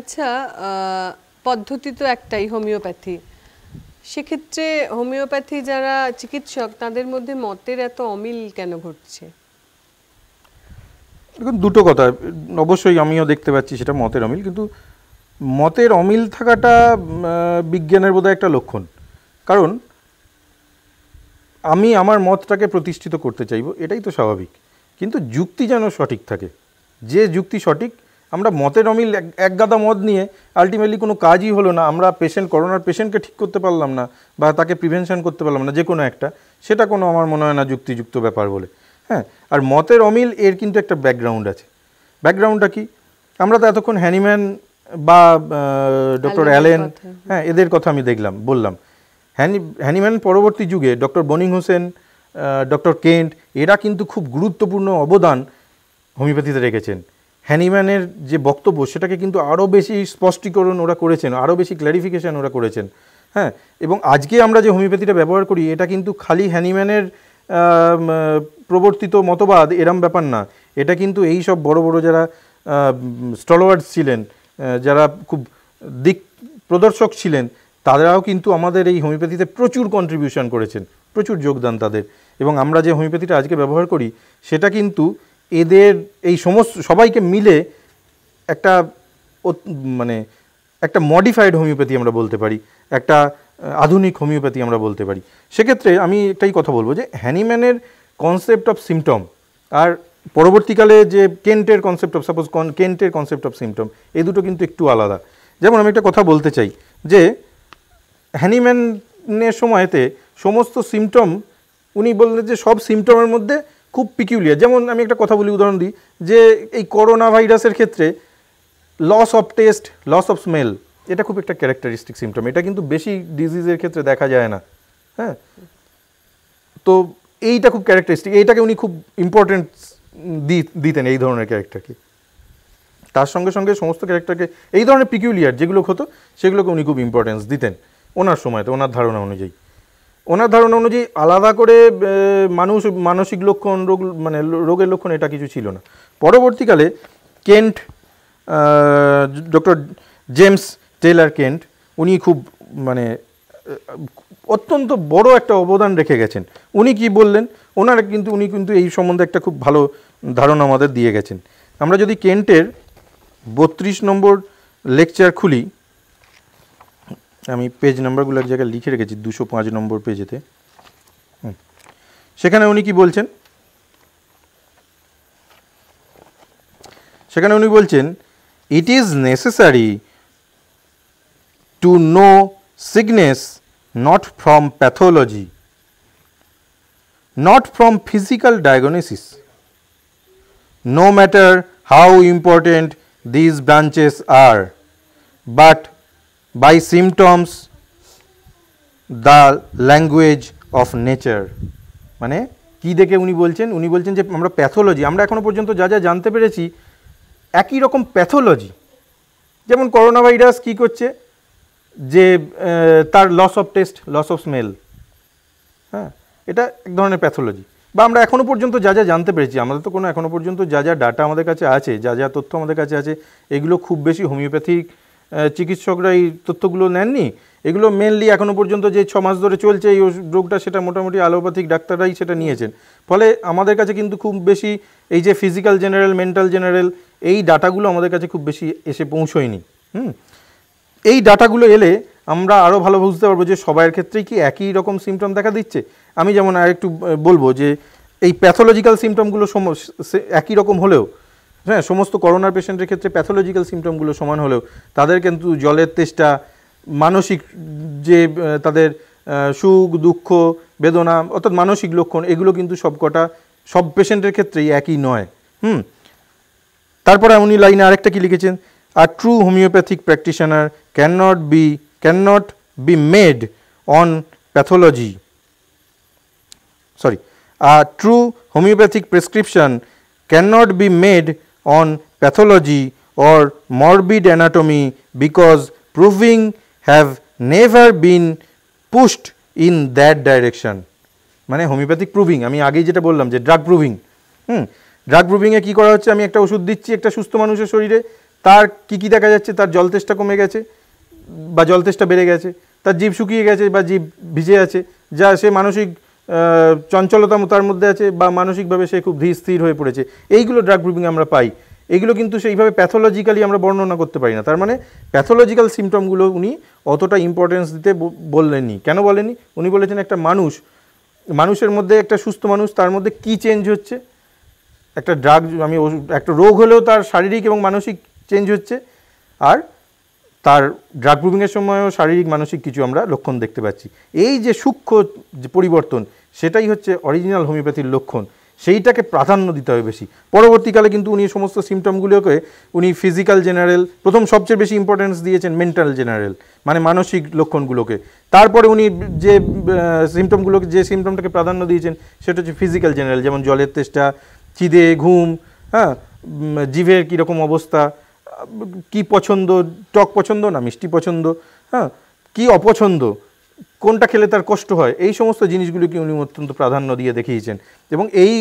আচ্ছা পদ্ধতি তো একটাই হোমিওপ্যাথি সেক্ষেত্রে হোমিওপ্যাথি যারা চিকিৎসক তাদের মধ্যে মতের এত অমিল কেন ঘটছে দেখুন দুটো কথা অবশ্যই আমিও দেখতে পাচ্ছি সেটা মতের অমিল কিন্তু মতের অমিল থাকাটা বিজ্ঞানের বোধহয় একটা লক্ষণ কারণ আমি আমার মতটাকে প্রতিষ্ঠিত করতে চাইব এটাই তো স্বাভাবিক কিন্তু যুক্তি যেন সঠিক থাকে যে যুক্তি সঠিক আমরা মতের অমিল এক গাদা মদ নিয়ে আলটিমেটলি কোনো কাজই হলো না আমরা পেশেন্ট করোনার পেশেন্টকে ঠিক করতে পারলাম না বা তাকে প্রিভেনশন করতে পারলাম না যে কোনো একটা সেটা কোনো আমার মনে হয় না যুক্তিযুক্ত ব্যাপার বলে হ্যাঁ আর মতের অমিল এর কিন্তু একটা ব্যাকগ্রাউন্ড আছে ব্যাকগ্রাউন্ডটা কি আমরা তো এতক্ষণ হ্যানিম্যান বা ডক্টর অ্যালেন হ্যাঁ এদের কথা আমি দেখলাম বললাম হ্যানি হ্যানিম্যান পরবর্তী যুগে doctor Boenninghausen doctor Kent এরা কিন্তু খুব গুরুত্বপূর্ণ অবদান হোমিওপ্যাথিতে রেখেছেন হ্যানিম্যানের যে বক্তব্য সেটাকে কিন্তু আরও বেশি স্পষ্টীকরণ ওরা করেছেন আরও বেশি ক্ল্যারিফিকেশান ওরা করেছেন হ্যাঁ এবং আজকে আমরা যে হোমিওপ্যাথিটা ব্যবহার করি এটা কিন্তু খালি হ্যানিম্যানের প্রবর্তিত মতবাদ এরম ব্যাপার না এটা কিন্তু এই সব বড় বড় যারা স্টলওয়ার্ডস ছিলেন যারা খুব দিক প্রদর্শক ছিলেন তারাও কিন্তু আমাদের এই হোমিওপ্যাথিতে প্রচুর কন্ট্রিবিউশন করেছেন প্রচুর যোগদান তাদের এবং আমরা যে হোমিওপ্যাথিটা আজকে ব্যবহার করি সেটা কিন্তু এদের এই সমস্ত সবাইকে মিলে একটা মানে একটা মডিফাইড হোমিওপ্যাথি আমরা বলতে পারি একটা আধুনিক হোমিওপ্যাথি আমরা বলতে পারি সেক্ষেত্রে আমি একটাই কথা বলবো যে হ্যানিম্যানের কনসেপ্ট অফ সিমটম আর পরবর্তীকালে যে কেন্টের কনসেপ্ট অফ সাপোজ কেন্টের কনসেপ্ট অফ সিমটম এই দুটো কিন্তু একটু আলাদা যেমন আমি একটা কথা বলতে চাই যে হ্যানিম্যানের সময়তে সমস্ত সিমটম উনি বললেন যে সব সিমটমের মধ্যে খুব পিকিউলিয়ার যেমন আমি একটা কথা বলি উদাহরণ দিই যে এই করোনা ভাইরাসের ক্ষেত্রে loss of taste loss of smell এটা খুব একটা ক্যারেক্টারিস্টিক সিমটম এটা কিন্তু বেশি ডিজিজের ক্ষেত্রে দেখা যায় না হ্যাঁ তো এইটা খুব ক্যারেক্টারিস্টিক এইটাকে উনি খুব ইম্পর্টেন্ট দিতেন এই ধরনের ক্যারেক্টারকে তার সঙ্গে সঙ্গে সমস্ত ক্যারেক্টারকে এই ধরনের পিকিউলিয়ার যেগুলো হতো সেগুলোকে উনি খুব ইম্পর্টেন্স দিতেন ওনার সময়তে ওনার ধারণা অনুযায়ী ওনার ধারণা অনুযায়ী আলাদা করে মানুষ মানসিক লক্ষণ রোগ মানে রোগের লক্ষণ এটা কিছু ছিল না পরবর্তীকালে Kent doctor James Taylor Kent উনি খুব মানে অত্যন্ত বড় একটা অবদান রেখে গেছেন উনি কি বললেন ওনার কিন্তু উনি কিন্তু এই সম্বন্ধে একটা খুব ভালো ধারণা আমাদের দিয়ে গেছেন আমরা যদি কেন্টের বত্রিশ নম্বর লেকচার খুলি আমি পেজ নাম্বারগুলো এক জায়গায় লিখে রেখেছি দুশো পাঁচ নম্বর পেজেতে সেখানে উনি কি বলছেন সেখানে উনি বলছেন it is necessary to know sickness not from pathology not from physical diagnosis no matter how important these branches are but by symptoms the language of nature মানে কি দেখে উনি বলছেন উনি বলছেন যে আমরা প্যাথোলজি আমরা এখনও পর্যন্ত যা যা জানতে পেরেছি একই রকম প্যাথোলজি যেমন করোনা ভাইরাস কী করছে যে তার loss of taste loss of smell হ্যাঁ এটা এক ধরনের প্যাথোলজি বা আমরা এখনও পর্যন্ত যা যা জানতে পেরেছি আমাদের তো কোনো এখনও পর্যন্ত যা যা ডাটা আমাদের কাছে আছে যা যা তথ্য আমাদের কাছে আছে এগুলো খুব বেশি হোমিওপ্যাথিক চিকিৎসকরা এই তথ্যগুলো নেননি এগুলো মেনলি এখনও পর্যন্ত যে ছ মাস ধরে চলছে এই রোগটা সেটা মোটামুটি অ্যালোপ্যাথিক ডাক্তাররাই সেটা নিয়েছেন ফলে আমাদের কাছে কিন্তু খুব বেশি এই যে ফিজিক্যাল জেনারেল মেন্টাল জেনারেল এই ডাটাগুলো আমাদের কাছে খুব বেশি এসে পৌঁছয়নি হুম এই ডাটাগুলো এলে আমরা আরও ভালো বুঝতে পারবো যে সবাইয়ের ক্ষেত্রেই কি একই রকম সিমটম দেখা দিচ্ছে আমি যেমন আর একটু বলবো যে এই প্যাথোলজিক্যাল সিমটমগুলো একই রকম হলেও হ্যাঁ সমস্ত করোনার পেশেন্টের ক্ষেত্রে প্যাথোলজিক্যাল সিমটমগুলো সমান হলেও তাদের কিন্তু জলের তেষ্টা মানসিক যে তাদের সুখ দুঃখ বেদনা অর্থাৎ মানসিক লক্ষণ এগুলো কিন্তু সবকটা সব পেশেন্টের ক্ষেত্রেই একই নয় হুম তারপরে উনি লাইনে আরেকটা কি লিখেছেন আর true homeopathic practitioner can not be can not be made on pathology sorry true homeopathic prescription can not be made on pathology or morbid anatomy because proving have never been pushed in that direction. মানে homeopathic proving আমি আগেই যেটা বললাম যে drug proving হুম drug প্রুভিংয়ে কী করা হচ্ছে আমি একটা ওষুধ দিচ্ছি একটা সুস্থ মানুষের শরীরে তার কী কী দেখা যাচ্ছে তার জলতেষ্টা কমে গেছে বা জলতেষ্টা বেড়ে গেছে তার জীব শুকিয়ে গেছে বা জীব ভিজে আছে যা সে মানসিক চঞ্চলতা তার মধ্যে আছে বা মানসিকভাবে সে খুব ধীর স্থির হয়ে পড়েছে এইগুলো ড্রাগ গ্রুপিং আমরা পাই এগুলো কিন্তু সেইভাবে প্যাথোলজিক্যালি আমরা বর্ণনা করতে পারি না তার মানে প্যাথোলজিক্যাল সিমটমগুলো উনি অতটা ইম্পর্টেন্স দিতে বললেননি কেন বলেনি উনি বলেছেন একটা মানুষ মানুষের মধ্যে একটা সুস্থ মানুষ তার মধ্যে কি চেঞ্জ হচ্ছে একটা ড্রাগ আমি একটা রোগ হলেও তার শারীরিক এবং মানসিক চেঞ্জ হচ্ছে আর তার ড্রাগ প্রুভিংয়ের সময়ও শারীরিক মানসিক কিছু আমরা লক্ষণ দেখতে পাচ্ছি এই যে সূক্ষ্ম যে পরিবর্তন সেটাই হচ্ছে অরিজিনাল হোমিওপ্যাথির লক্ষণ সেইটাকে প্রাধান্য দিতে হবে বেশি পরবর্তীকালে কিন্তু উনি সমস্ত সিমটমগুলোকে উনি ফিজিক্যাল জেনারেল প্রথম সবচেয়ে বেশি ইম্পর্টেন্স দিয়েছেন মেন্টাল জেনারেল মানে মানসিক লক্ষণগুলোকে তারপরে উনি যে সিমটমগুলোকে যে সিমটমটাকে প্রাধান্য দিয়েছেন সেটা হচ্ছে ফিজিক্যাল জেনারেল যেমন জলের তেষ্টা চিদে ঘুম হ্যাঁ জিভের কীরকম অবস্থা কি পছন্দ টক পছন্দ না মিষ্টি পছন্দ হ্যাঁ কি অপছন্দ কোনটা খেলে তার কষ্ট হয় এই সমস্ত জিনিসগুলিকে উনি অত্যন্ত প্রাধান্য দিয়ে দেখিয়েছেন এবং এই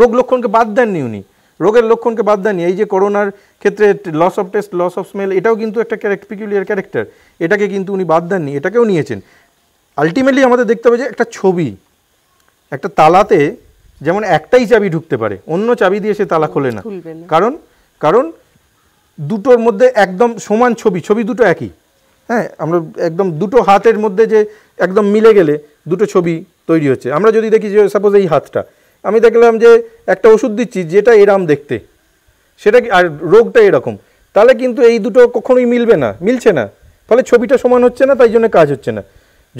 রোগ লক্ষণকে বাদ দেননি উনি রোগের লক্ষণকে বাদ দেননি এই যে করোনার ক্ষেত্রে loss of taste loss of smell এটাও কিন্তু একটা ক্যারেক্টার ক্যারেক্টার এটাকে কিন্তু উনি বাদ দেননি এটাকেও নিয়েছেন আলটিমেটলি আমাদের দেখতে হবে যে একটা ছবি একটা তালাতে যেমন একটাই চাবি ঢুকতে পারে অন্য চাবি দিয়ে সে তালা খোলে না কারণ কারণ দুটোর মধ্যে একদম সমান ছবি ছবি দুটো একই হ্যাঁ আমরা একদম দুটো হাতের মধ্যে যে একদম মিলে গেলে দুটো ছবি তৈরি হচ্ছে আমরা যদি দেখি যে সাপোজ এই হাতটা আমি দেখলাম যে একটা ওষুধ দিচ্ছি যেটা এরাম দেখতে সেটা আর রোগটা এরকম তাহলে কিন্তু এই দুটো কখনোই মিলবে না মিলছে না ফলে ছবিটা সমান হচ্ছে না তাই জন্য কাজ হচ্ছে না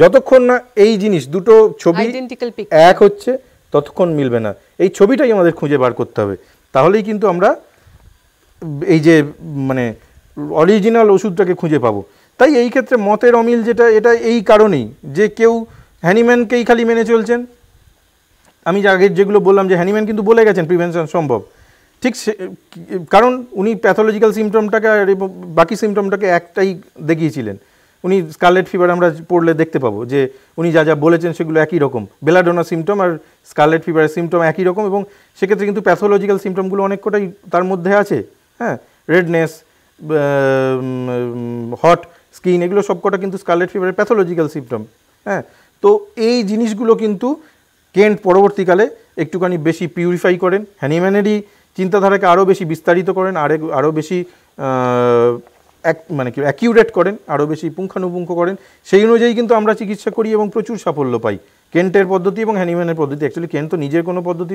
যতক্ষণ না এই জিনিস দুটো ছবি এক হচ্ছে ততক্ষণ মিলবে না এই ছবিটাই আমাদের খুঁজে বার করতে হবে তাহলেই কিন্তু আমরা এই যে মানে অরিজিনাল ওষুধটাকে খুঁজে পাবো তাই এই ক্ষেত্রে মতের অমিল যেটা এটা এই কারণেই যে কেউ হ্যানিম্যানকেই খালি মেনে চলছেন আমি আগে যেগুলো বললাম যে হ্যানিম্যান কিন্তু বলে গেছেন প্রিভেনশন সম্ভব ঠিক সে কারণ উনি প্যাথোলজিক্যাল সিমটমটাকে আর বাকি সিমটমটাকে একটাই দেখিয়েছিলেন উনি স্কারলেট ফিভার আমরা পড়লে দেখতে পাবো যে উনি যা যা বলেছেন সেগুলো একই রকম বেলাডোনা সিমটম আর স্কারলেট ফিভারের সিমটম একই রকম এবং সেক্ষেত্রে কিন্তু প্যাথোলজিক্যাল সিমটমগুলো অনেক কটাই তার মধ্যে আছে হ্যাঁ রেডনেস হট স্কিন এগুলো সবকটা কিন্তু স্কারলেট ফিভারের প্যাথোলজিক্যাল সিমটম হ্যাঁ তো এই জিনিসগুলো কিন্তু কেন্ট পরবর্তীকালে একটুখানি বেশি পিউরিফাই করেন হ্যানিম্যানেরই চিন্তাধারাকে আরও বেশি বিস্তারিত করেন আরে আরও বেশি মানে কি অ্যাকিউরেট করেন আরও বেশি পুঙ্খানুপুঙ্খ করেন সেই অনুযায়ী কিন্তু আমরা চিকিৎসা করি এবং প্রচুর সাফল্য পাই কেন্টের পদ্ধতি এবং হ্যানিম্যানের পদ্ধতি অ্যাকচুয়ালি কেন্ট তো নিজের কোনো পদ্ধতি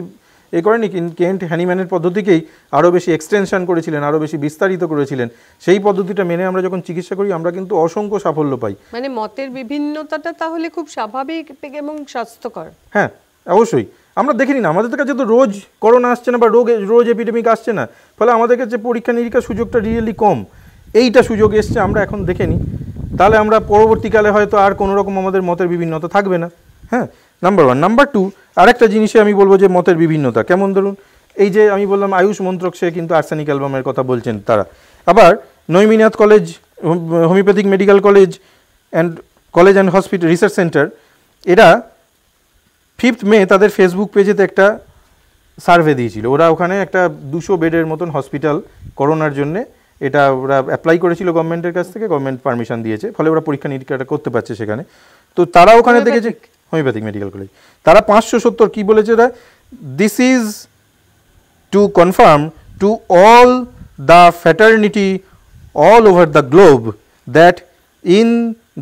এ করেনি কেন্ট হ্যানিম্যানের পদ্ধতিকেই আরও বেশি এক্সটেনশান করেছিলেন আরও বেশি বিস্তারিত করেছিলেন সেই পদ্ধতিটা মেনে আমরা যখন চিকিৎসা করি আমরা কিন্তু অসংখ্য সাফল্য পাই মানে মতের বিভিন্নতাটা তাহলে খুব স্বাভাবিক এবং স্বাস্থ্যকর হ্যাঁ অবশ্যই আমরা দেখিনি না আমাদের কাছে তো রোজ করোনা আসছে না বা রোগ রোজ এপিডেমিক আসছে না ফলে আমাদের কাছে পরীক্ষা নিরীক্ষার সুযোগটা রিয়েলি কম এইটা সুযোগ এসছে আমরা এখন দেখে নিই তাহলে আমরা পরবর্তীকালে হয়তো আর কোনো রকম আমাদের মতের বিভিন্নতা থাকবে না হ্যাঁ নাম্বার ওয়ান নাম্বার টু আরেকটা জিনিসে আমি বলবো যে মতের বিভিন্নতা কেমন ধরুন এই যে আমি বললাম আয়ুষ মন্ত্রক সে কিন্তু আর্সেনিক অ্যালবামের কথা বলছেন তারা আবার Naiminath college homeopathic medical college and college and hospital research centre এরা ফিফথ মে তাদের ফেসবুক পেজেতে একটা সার্ভে দিয়েছিল ওরা ওখানে একটা দুশো বেডের মতন হসপিটাল করোনার জন্যে এটা ওরা অ্যাপ্লাই করেছিল গভর্নমেন্টের কাছ থেকে গভর্নমেন্ট পারমিশন দিয়েছে ফলে ওরা পরীক্ষা নিরীক্ষাটা করতে পারছে সেখানে তো তারা ওখানে দেখেছে হোমিওপ্যাথিক মেডিকেল কলেজ তারা পাঁচশো সত্তর কী বলেছে ওরা this is to confirm to all the fraternity all over the globe that in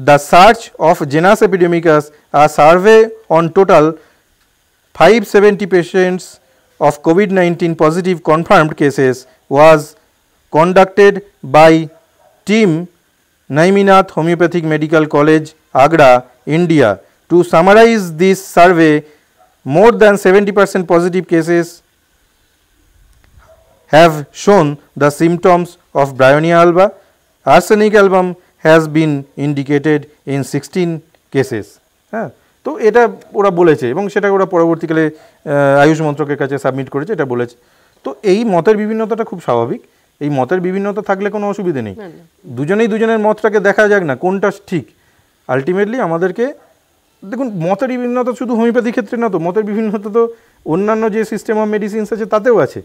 the search of genus epidemicus a survey on total 570 patients of COVID-19 positive confirmed cases was conducted by team Naiminath Homeopathic Medical College Agra, India To summarize this survey, more than 70 percent positive cases have shown the symptoms of Bryonia alba. Arsenic album has been indicated in 16 cases. হ্যাঁ তো এটা ওরা বলেছে এবং সেটা ওরা পরবর্তীকালে আয়ুষ মন্ত্রকের কাছে সাবমিট করেছে এটা বলেছে তো এই মতের বিভিন্নতাটা খুব স্বাভাবিক এই মতের বিভিন্নতা থাকলে কোনো অসুবিধে নেই দুজনেই দুজনের মতটাকে দেখা যাক না কোনটা ঠিক আলটিমেটলি আমাদেরকে দেখুন মতের বিভিন্নতা শুধু হোমিওপ্যাথি ক্ষেত্রে না তো মতের বিভিন্নতা তো অন্যান্য যে সিস্টেম অফ মেডিসিনস আছে তাতেও আছে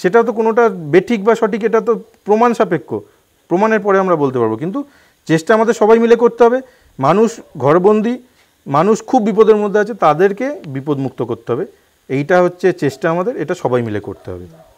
সেটা তো কোনোটা বেঠিক বা সঠিক এটা তো প্রমাণ সাপেক্ষ প্রমাণের পরে আমরা বলতে পারবো কিন্তু চেষ্টা আমাদের সবাই মিলে করতে হবে মানুষ ঘরবন্দি মানুষ খুব বিপদের মধ্যে আছে তাদেরকে বিপদমুক্ত করতে হবে এইটা হচ্ছে চেষ্টা আমাদের এটা সবাই মিলে করতে হবে